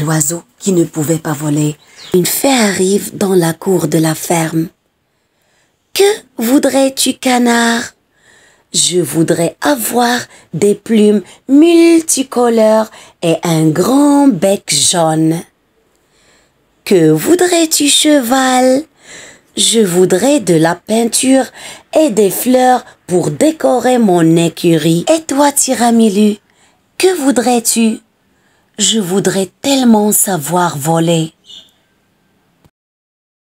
l'oiseau qui ne pouvait pas voler, une fée arrive dans la cour de la ferme. Que voudrais-tu, canard Je voudrais avoir des plumes multicolores et un grand bec jaune. Que voudrais-tu, cheval Je voudrais de la peinture et des fleurs pour décorer mon écurie. Et toi, Tiramilu, que voudrais-tu je voudrais tellement savoir voler.